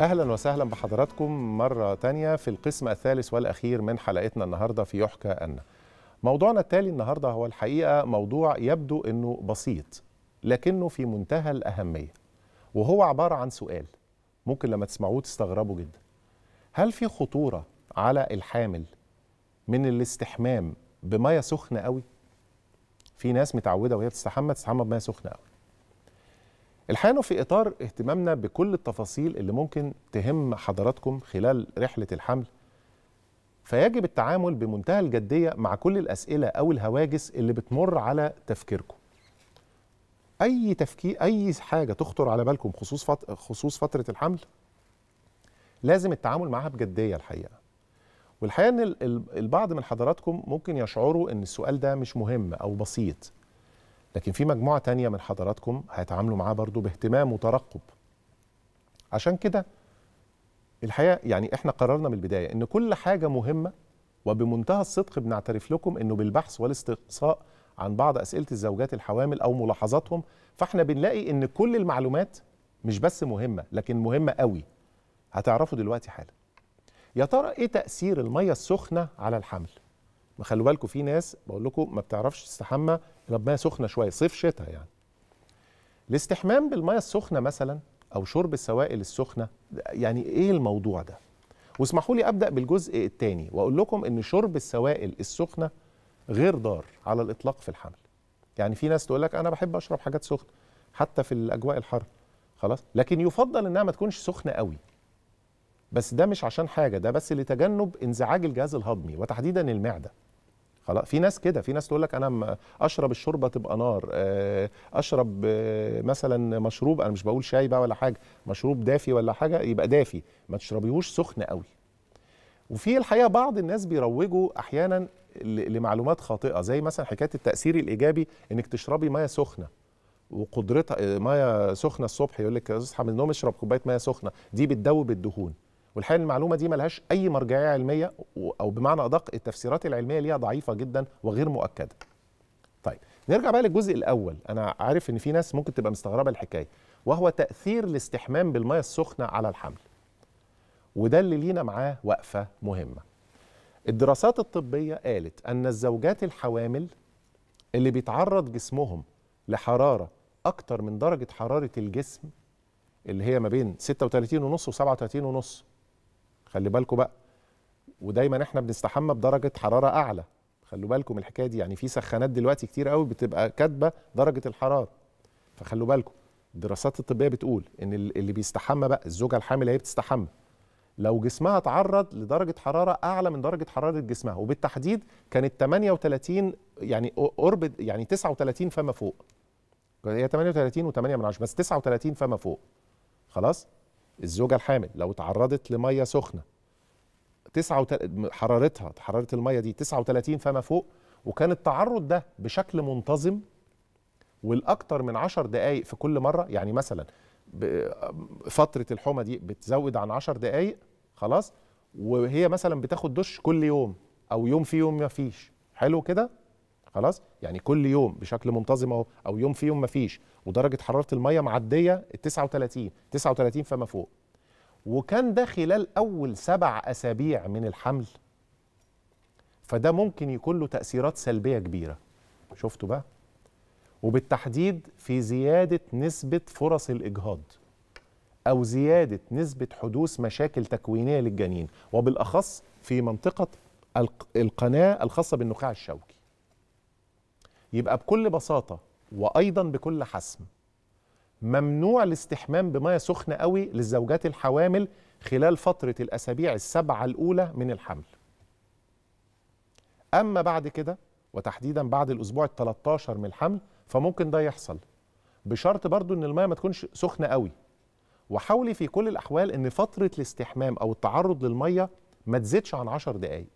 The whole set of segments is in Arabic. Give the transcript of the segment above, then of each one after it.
أهلا وسهلا بحضراتكم مرة تانية في القسم الثالث والأخير من حلقتنا النهاردة في يحكى أن موضوعنا التالي النهاردة هو الحقيقة موضوع يبدو أنه بسيط لكنه في منتهى الأهمية وهو عبارة عن سؤال ممكن لما تسمعوه تستغربوا جدا هل في خطورة على الحامل من الاستحمام بمية سخنة قوي؟ في ناس متعودة وهي بتستحمى تستحمى بمية سخنة قوي الحقيقه انه في اطار اهتمامنا بكل التفاصيل اللي ممكن تهم حضراتكم خلال رحله الحمل فيجب التعامل بمنتهى الجديه مع كل الاسئله او الهواجس اللي بتمر على تفكيركم اي تفكير اي حاجه تخطر على بالكم خصوص فت... خصوص فتره الحمل لازم التعامل معها بجديه الحقيقه والحقيقه ان البعض من حضراتكم ممكن يشعروا ان السؤال ده مش مهم او بسيط لكن في مجموعة تانية من حضراتكم هيتعاملوا معاه برضو باهتمام وترقب عشان كده الحقيقة يعني احنا قررنا من البداية ان كل حاجة مهمة وبمنتهى الصدق بنعترف لكم انه بالبحث والاستقصاء عن بعض أسئلة الزوجات الحوامل أو ملاحظاتهم فاحنا بنلاقي ان كل المعلومات مش بس مهمة لكن مهمة قوي هتعرفوا دلوقتي حالا يا ترى ايه تأثير المية السخنة على الحمل؟ ما خلوا بالكم في ناس بقول لكم ما بتعرفش تستحمى الا بميه سخنه شويه صيف شتاء يعني الاستحمام بالميه السخنه مثلا او شرب السوائل السخنه يعني ايه الموضوع ده واسمحوا لي ابدا بالجزء الثاني واقول لكم ان شرب السوائل السخنه غير ضار على الاطلاق في الحمل يعني في ناس تقول لك انا بحب اشرب حاجات سخنه حتى في الاجواء الحر خلاص لكن يفضل انها ما تكونش سخنه قوي بس ده مش عشان حاجه ده بس لتجنب انزعاج الجهاز الهضمي وتحديدا المعده خلاص في ناس كده في ناس تقول لك انا اشرب الشوربه تبقى نار آه، اشرب آه، مثلا مشروب انا مش بقول شاي بقى ولا حاجه مشروب دافي ولا حاجه يبقى دافي ما تشربيهوش سخن قوي وفي الحقيقه بعض الناس بيروجوا احيانا لمعلومات خاطئه زي مثلا حكايه التاثير الايجابي انك تشربي ميه سخنه وقدرتها ميه سخنه الصبح يقول لك اصحى من النوم اشرب كوبايه ميه سخنه دي بتدوب الدهون والحقيقه المعلومه دي ملهاش اي مرجعيه علميه او بمعنى ادق التفسيرات العلميه ليها ضعيفه جدا وغير مؤكده. طيب نرجع بقى للجزء الاول انا عارف ان في ناس ممكن تبقى مستغربه الحكايه وهو تاثير الاستحمام بالميه السخنه على الحمل. وده اللي لينا معاه وقفه مهمه. الدراسات الطبيه قالت ان الزوجات الحوامل اللي بيتعرض جسمهم لحراره اكتر من درجه حراره الجسم اللي هي ما بين 36 ونص و 37 ونص خلي بالكم بقى ودايما احنا بنستحمى بدرجه حراره اعلى خلوا بالكم من الحكايه دي يعني في سخانات دلوقتي كتير قوي بتبقى كاتبه درجه الحراره فخلوا بالكم الدراسات الطبيه بتقول ان اللي بيستحمى بقى الزوجه الحامل هي بتستحمى لو جسمها اتعرض لدرجه حراره اعلى من درجه حراره جسمها وبالتحديد كانت 38 يعني قرب يعني 39 فما فوق هي 38 و8 من 10 بس 39 فما فوق خلاص الزوجه الحامل لو اتعرضت لميه سخنه تسعة وتل... حرارتها حراره الميه دي 39 فما فوق وكان التعرض ده بشكل منتظم والاكثر من 10 دقائق في كل مره يعني مثلا فتره الحمى دي بتزود عن 10 دقائق خلاص وهي مثلا بتاخد دش كل يوم او يوم في يوم ما فيش حلو كده خلاص يعني كل يوم بشكل منتظم اهو او يوم في يوم ما فيش ودرجه حراره الميه معديه ال 39 39 فما فوق وكان ده خلال اول سبع اسابيع من الحمل فده ممكن يكون له تاثيرات سلبيه كبيره شفتوا بقى وبالتحديد في زياده نسبه فرص الاجهاض او زياده نسبه حدوث مشاكل تكوينيه للجنين وبالاخص في منطقه القناه الخاصه بالنخاع الشوكي يبقى بكل بساطه وايضا بكل حسم ممنوع الاستحمام بميه سخنه قوي للزوجات الحوامل خلال فتره الاسابيع السبعه الاولى من الحمل اما بعد كده وتحديدا بعد الاسبوع ال 13 من الحمل فممكن ده يحصل بشرط برضو ان الميه ما تكونش سخنه قوي وحاولي في كل الاحوال ان فتره الاستحمام او التعرض للميه ما تزيدش عن 10 دقائق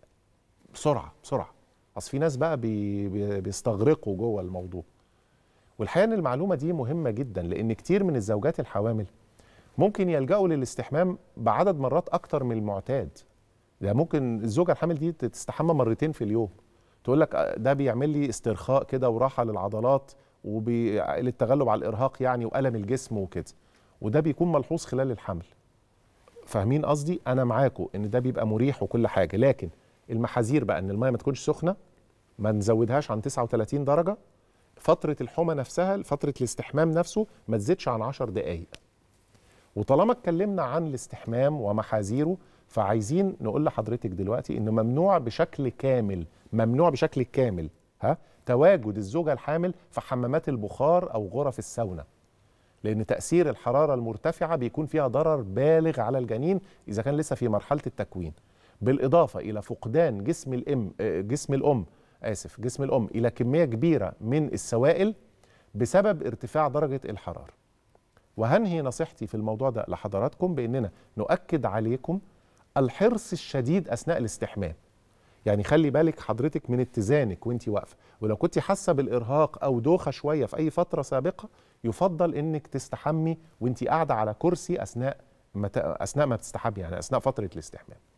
بسرعه بسرعه اصل في ناس بقى بي بيستغرقوا جوه الموضوع والحقيقه ان المعلومه دي مهمه جدا لان كتير من الزوجات الحوامل ممكن يلجأوا للاستحمام بعدد مرات اكتر من المعتاد ده ممكن الزوجه الحامل دي تستحمى مرتين في اليوم تقول لك آه، ده بيعمل لي استرخاء كده وراحه للعضلات وللتغلب على الارهاق يعني والم الجسم وكده وده بيكون ملحوظ خلال الحمل فاهمين قصدي انا معاكم ان ده بيبقى مريح وكل حاجه لكن المحاذير بقى ان الميه ما تكونش سخنه ما نزودهاش عن 39 درجه فتره الحمى نفسها فتره الاستحمام نفسه ما تزيدش عن 10 دقائق وطالما اتكلمنا عن الاستحمام ومحاذيره فعايزين نقول لحضرتك دلوقتي انه ممنوع بشكل كامل ممنوع بشكل كامل ها تواجد الزوجه الحامل في حمامات البخار او غرف الساونا لان تاثير الحراره المرتفعه بيكون فيها ضرر بالغ على الجنين اذا كان لسه في مرحله التكوين بالاضافه الى فقدان جسم الام آه، جسم الام اسف جسم الام الى كميه كبيره من السوائل بسبب ارتفاع درجه الحراره وهنهي نصيحتي في الموضوع ده لحضراتكم باننا نؤكد عليكم الحرص الشديد اثناء الاستحمام يعني خلي بالك حضرتك من اتزانك وانت واقفه ولو كنت حاسه بالارهاق او دوخه شويه في اي فتره سابقه يفضل انك تستحمي وانت قاعده على كرسي اثناء ما اثناء ما بتستحمي يعني اثناء فتره الاستحمام